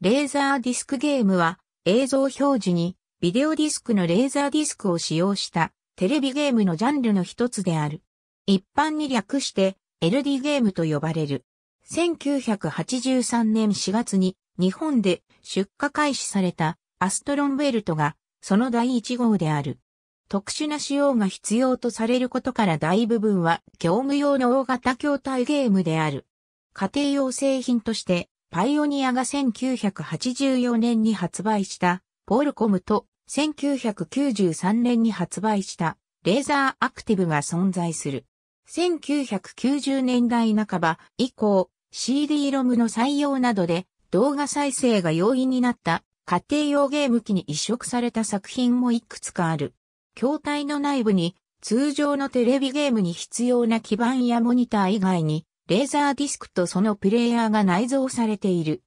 レーザーディスクゲームは映像表示にビデオディスクのレーザーディスクを使用したテレビゲームのジャンルの一つである。一般に略して LD ゲームと呼ばれる。1983年4月に日本で出荷開始されたアストロンベルトがその第一号である。特殊な仕様が必要とされることから大部分は業務用の大型筐体ゲームである。家庭用製品としてパイオニアが1984年に発売したポールコムと1993年に発売したレーザーアクティブが存在する。1990年代半ば以降 c d ロムの採用などで動画再生が容易になった家庭用ゲーム機に移植された作品もいくつかある。筐体の内部に通常のテレビゲームに必要な基板やモニター以外にレーザーディスクとそのプレイヤーが内蔵されている。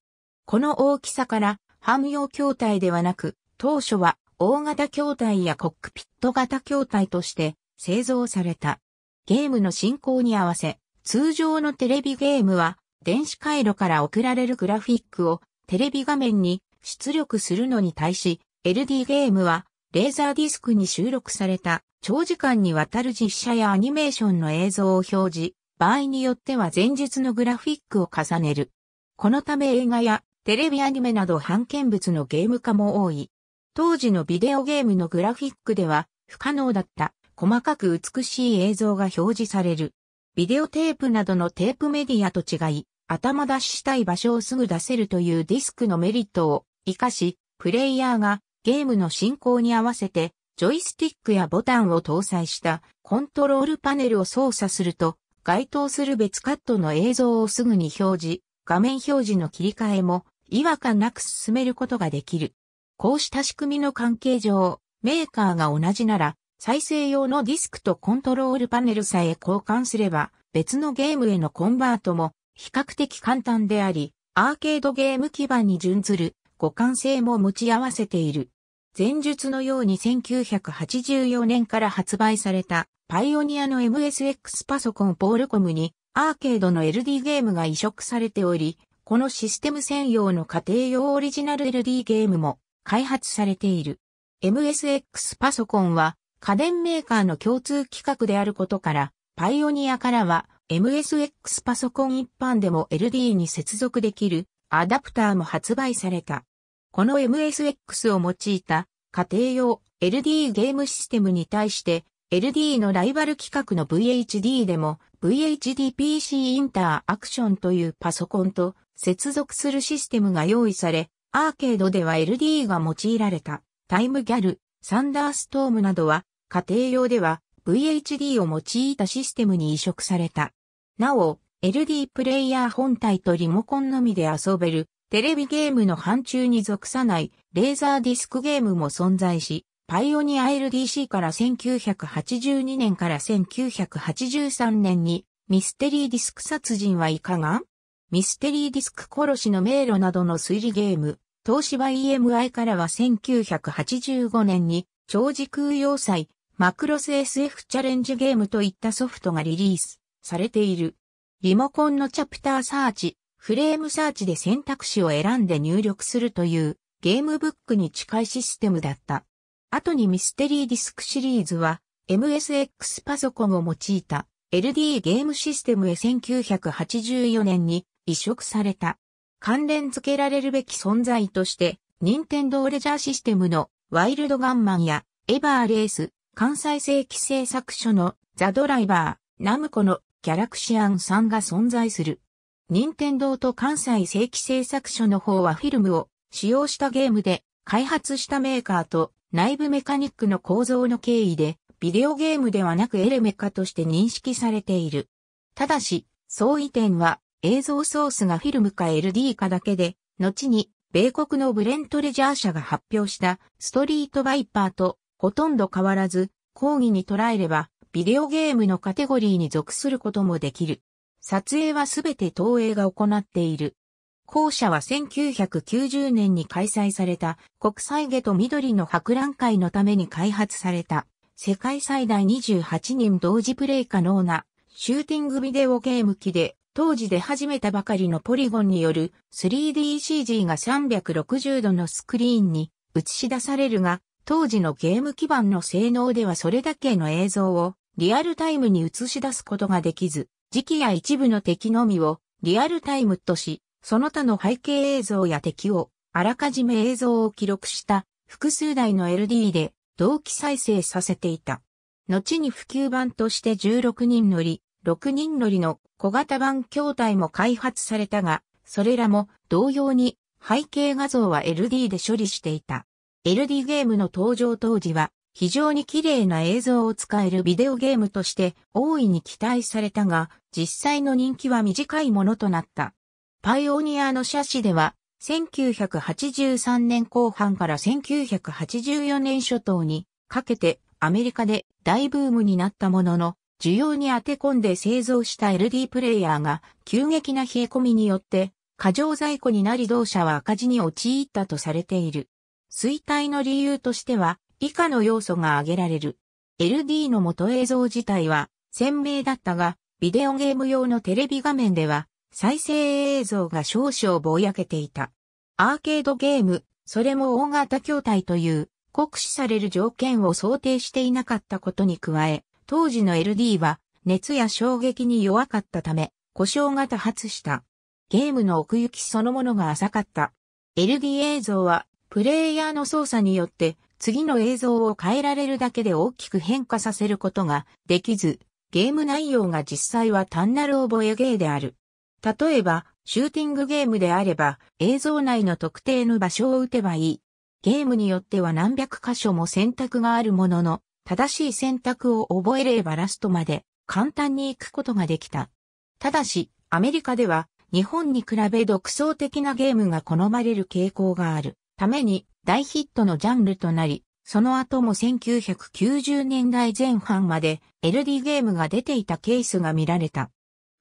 この大きさから、汎用筐体ではなく、当初は大型筐体やコックピット型筐体として製造された。ゲームの進行に合わせ、通常のテレビゲームは、電子回路から送られるグラフィックをテレビ画面に出力するのに対し、LD ゲームは、レーザーディスクに収録された長時間にわたる実写やアニメーションの映像を表示場合によっては前述のグラフィックを重ねる。このため映画やテレビアニメなど版権物のゲーム化も多い。当時のビデオゲームのグラフィックでは不可能だった細かく美しい映像が表示される。ビデオテープなどのテープメディアと違い、頭出ししたい場所をすぐ出せるというディスクのメリットを活かし、プレイヤーがゲームの進行に合わせてジョイスティックやボタンを搭載したコントロールパネルを操作すると該当する別カットの映像をすぐに表示、画面表示の切り替えも違和感なく進めることができる。こうした仕組みの関係上、メーカーが同じなら、再生用のディスクとコントロールパネルさえ交換すれば、別のゲームへのコンバートも比較的簡単であり、アーケードゲーム基盤に準ずる互換性も持ち合わせている。前述のように1984年から発売されたパイオニアの MSX パソコンポールコムにアーケードの LD ゲームが移植されており、このシステム専用の家庭用オリジナル LD ゲームも開発されている。MSX パソコンは家電メーカーの共通規格であることから、パイオニアからは MSX パソコン一般でも LD に接続できるアダプターも発売された。この MSX を用いた家庭用 LD ゲームシステムに対して LD のライバル規格の VHD でも VHDPC インターアクションというパソコンと接続するシステムが用意され、アーケードでは LD が用いられたタイムギャル、サンダーストームなどは家庭用では VHD を用いたシステムに移植された。なお、LD プレイヤー本体とリモコンのみで遊べるテレビゲームの範疇に属さないレーザーディスクゲームも存在し、パイオニア LDC から1982年から1983年にミステリーディスク殺人はいかがミステリーディスク殺しの迷路などの推理ゲーム、東芝 EMI からは1985年に長時空要塞、マクロス SF チャレンジゲームといったソフトがリリースされている。リモコンのチャプターサーチ、フレームサーチで選択肢を選んで入力するというゲームブックに近いシステムだった。後にミステリーディスクシリーズは MSX パソコンを用いた LD ゲームシステムへ1984年に移植された。関連付けられるべき存在として、任天堂レジャーシステムのワイルドガンマンやエバーレース、関西正規製作所のザドライバー、ナムコのギャラクシアンさんが存在する。任天堂と関西正規製作所の方はフィルムを使用したゲームで開発したメーカーと内部メカニックの構造の経緯でビデオゲームではなくエレメカとして認識されている。ただし、相違点は映像ソースがフィルムか LD かだけで、後に米国のブレントレジャー社が発表したストリートバイパーとほとんど変わらず、抗議に捉えればビデオゲームのカテゴリーに属することもできる。撮影はすべて東映が行っている。校舎は1990年に開催された国際下と緑の博覧会のために開発された世界最大28人同時プレイ可能なシューティングビデオゲーム機で当時で始めたばかりのポリゴンによる 3DCG が360度のスクリーンに映し出されるが当時のゲーム基盤の性能ではそれだけの映像をリアルタイムに映し出すことができず時期や一部の敵のみをリアルタイムとし、その他の背景映像や敵をあらかじめ映像を記録した複数台の LD で同期再生させていた。後に普及版として16人乗り、6人乗りの小型版筐体も開発されたが、それらも同様に背景画像は LD で処理していた。LD ゲームの登場当時は非常に綺麗な映像を使えるビデオゲームとして大いに期待されたが、実際の人気は短いものとなった。パイオニアの写真では、1983年後半から1984年初頭にかけてアメリカで大ブームになったものの、需要に当て込んで製造した LD プレイヤーが急激な冷え込みによって過剰在庫になり同社は赤字に陥ったとされている。衰退の理由としては以下の要素が挙げられる。LD の元映像自体は鮮明だったが、ビデオゲーム用のテレビ画面では再生映像が少々ぼやけていた。アーケードゲーム、それも大型筐体という酷使される条件を想定していなかったことに加え、当時の LD は熱や衝撃に弱かったため故障が多発した。ゲームの奥行きそのものが浅かった。LD 映像はプレイヤーの操作によって次の映像を変えられるだけで大きく変化させることができず、ゲーム内容が実際は単なる覚えゲーである。例えば、シューティングゲームであれば、映像内の特定の場所を打てばいい。ゲームによっては何百箇所も選択があるものの、正しい選択を覚えればラストまで簡単に行くことができた。ただし、アメリカでは日本に比べ独創的なゲームが好まれる傾向があるために大ヒットのジャンルとなり、その後も1990年代前半まで LD ゲームが出ていたケースが見られた。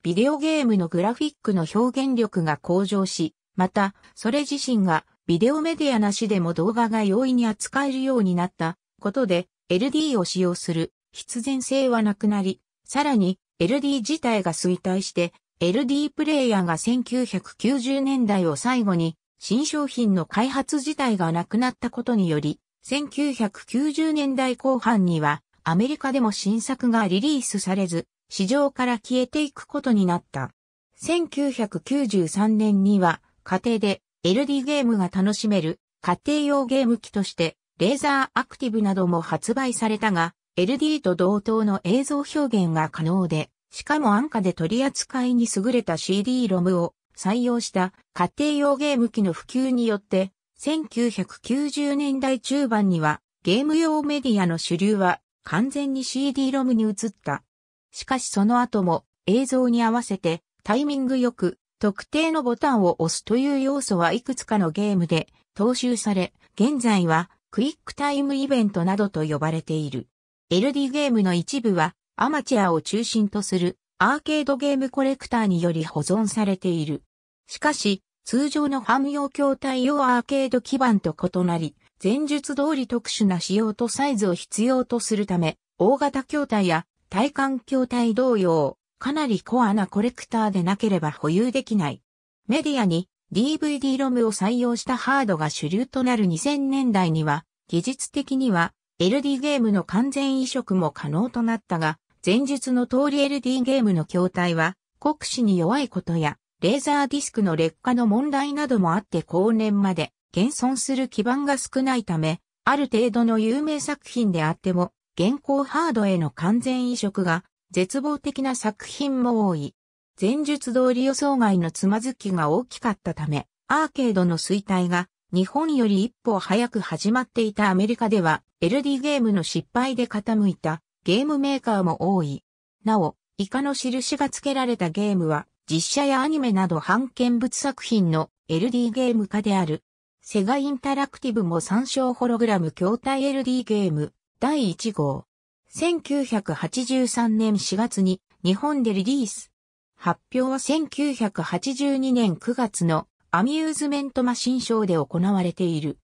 ビデオゲームのグラフィックの表現力が向上し、また、それ自身がビデオメディアなしでも動画が容易に扱えるようになったことで、LD を使用する必然性はなくなり、さらに LD 自体が衰退して、LD プレイヤーが1990年代を最後に新商品の開発自体がなくなったことにより、1990年代後半にはアメリカでも新作がリリースされず、市場から消えていくことになった。1993年には家庭で LD ゲームが楽しめる家庭用ゲーム機としてレーザーアクティブなども発売されたが LD と同等の映像表現が可能でしかも安価で取り扱いに優れた CD ロムを採用した家庭用ゲーム機の普及によって、1990年代中盤にはゲーム用メディアの主流は完全に CD-ROM に移った。しかしその後も映像に合わせてタイミングよく特定のボタンを押すという要素はいくつかのゲームで踏襲され、現在はクイックタイムイベントなどと呼ばれている。LD ゲームの一部はアマチュアを中心とするアーケードゲームコレクターにより保存されている。しかし、通常の汎用筐体用アーケード基板と異なり、前述通り特殊な仕様とサイズを必要とするため、大型筐体や体幹筐体同様、かなりコアなコレクターでなければ保有できない。メディアに DVD ロムを採用したハードが主流となる2000年代には、技術的には LD ゲームの完全移植も可能となったが、前述の通り LD ゲームの筐体は、酷使に弱いことや、レーザーディスクの劣化の問題などもあって後年まで現存する基盤が少ないため、ある程度の有名作品であっても、現行ハードへの完全移植が絶望的な作品も多い。前述通り予想外のつまずきが大きかったため、アーケードの衰退が日本より一歩早く始まっていたアメリカでは LD ゲームの失敗で傾いたゲームメーカーも多い。なお、以下の印が付けられたゲームは実写やアニメなど版見物作品の LD ゲーム化である。セガインタラクティブも参照ホログラム筐体 LD ゲーム第1号。1983年4月に日本でリリース。発表は1982年9月のアミューズメントマシンショーで行われている。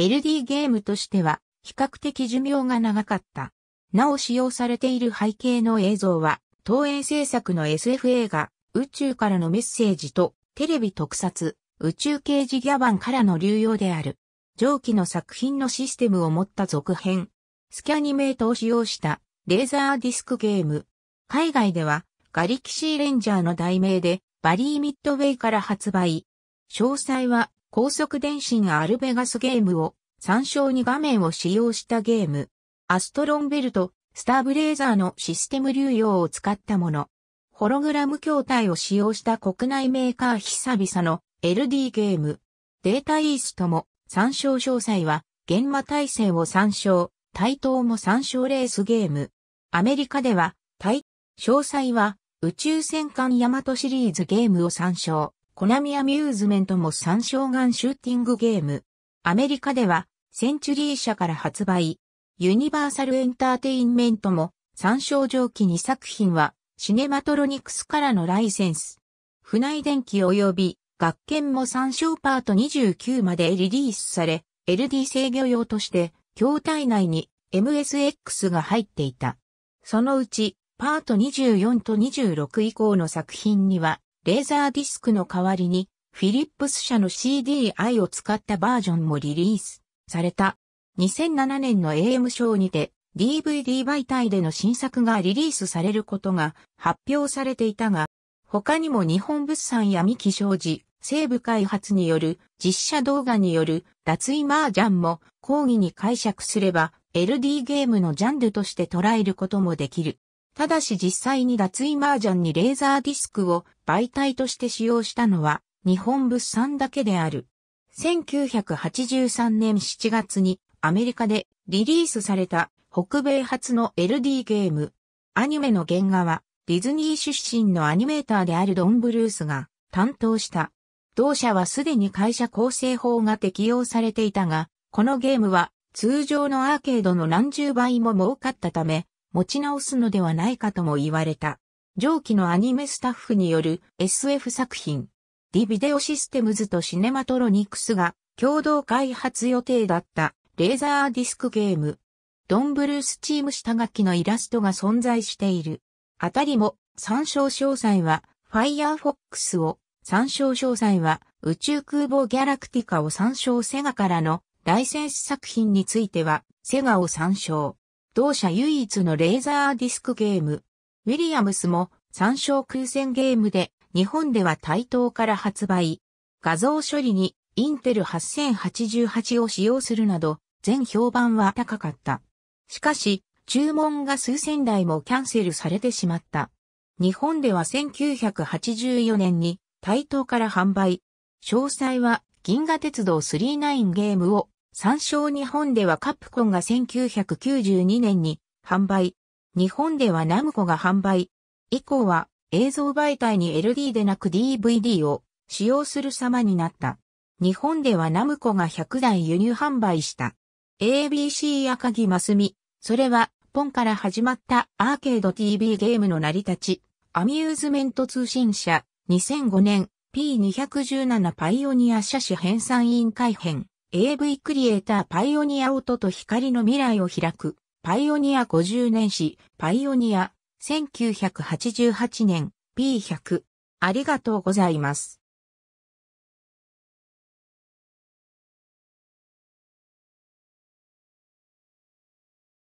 LD ゲームとしては比較的寿命が長かった。なお使用されている背景の映像は、東映制作の SF 映画、宇宙からのメッセージとテレビ特撮、宇宙刑事ギャバンからの流用である。上記の作品のシステムを持った続編。スキャニメートを使用したレーザーディスクゲーム。海外ではガリキシーレンジャーの題名でバリーミッドウェイから発売。詳細は高速電信アルベガスゲームを参照に画面を使用したゲーム。アストロンベルト、スターブレーザーのシステム流用を使ったもの。ホログラム筐体を使用した国内メーカー久々の LD ゲーム。データイーストも参照詳細は、現場体制を参照、対等も参照レースゲーム。アメリカでは、対、詳細は、宇宙戦艦ヤマトシリーズゲームを参照、コナミアミューズメントも参照ガンシューティングゲーム。アメリカでは、センチュリー社から発売、ユニバーサルエンターテインメントも、参照上記2作品は、シネマトロニクスからのライセンス。船井電機及び学研も参照パート29までリリースされ、LD 制御用として、筐体内に MSX が入っていた。そのうち、パート24と26以降の作品には、レーザーディスクの代わりに、フィリップス社の CDI を使ったバージョンもリリースされた。2007年の AM 賞にて、DVD 媒体での新作がリリースされることが発表されていたが、他にも日本物産や三木商事、西部開発による実写動画による脱衣麻雀も講義に解釈すれば LD ゲームのジャンルとして捉えることもできる。ただし実際に脱衣麻雀にレーザーディスクを媒体として使用したのは日本物産だけである。1983年7月にアメリカでリリースされた北米初の LD ゲーム。アニメの原画は、ディズニー出身のアニメーターであるドン・ブルースが担当した。同社はすでに会社構成法が適用されていたが、このゲームは通常のアーケードの何十倍も儲かったため、持ち直すのではないかとも言われた。上記のアニメスタッフによる SF 作品、ディビデオシステムズとシネマトロニクスが共同開発予定だったレーザーディスクゲーム、ドンブルースチーム下書きのイラストが存在している。あたりも、参照詳細は、Firefox を、参照詳細は、宇宙空母ギャラクティカを参照セガからのライセンス作品については、セガを参照。同社唯一のレーザーディスクゲーム。ウィリアムスも参照空戦ゲームで、日本では対等から発売。画像処理にインテル8088を使用するなど、全評判は高かった。しかし、注文が数千台もキャンセルされてしまった。日本では1984年に台頭から販売。詳細は銀河鉄道39ゲームを参照日本ではカプコンが1992年に販売。日本ではナムコが販売。以降は映像媒体に LD でなく DVD を使用する様になった。日本ではナムコが100台輸入販売した。ABC 赤木マスミ。それは、ポンから始まったアーケード TV ゲームの成り立ち、アミューズメント通信社、2005年、P217 パイオニア社史編纂委員会編、AV クリエイターパイオニア音と光の未来を開く、パイオニア50年史、パイオニア、1988年、P100。ありがとうございます。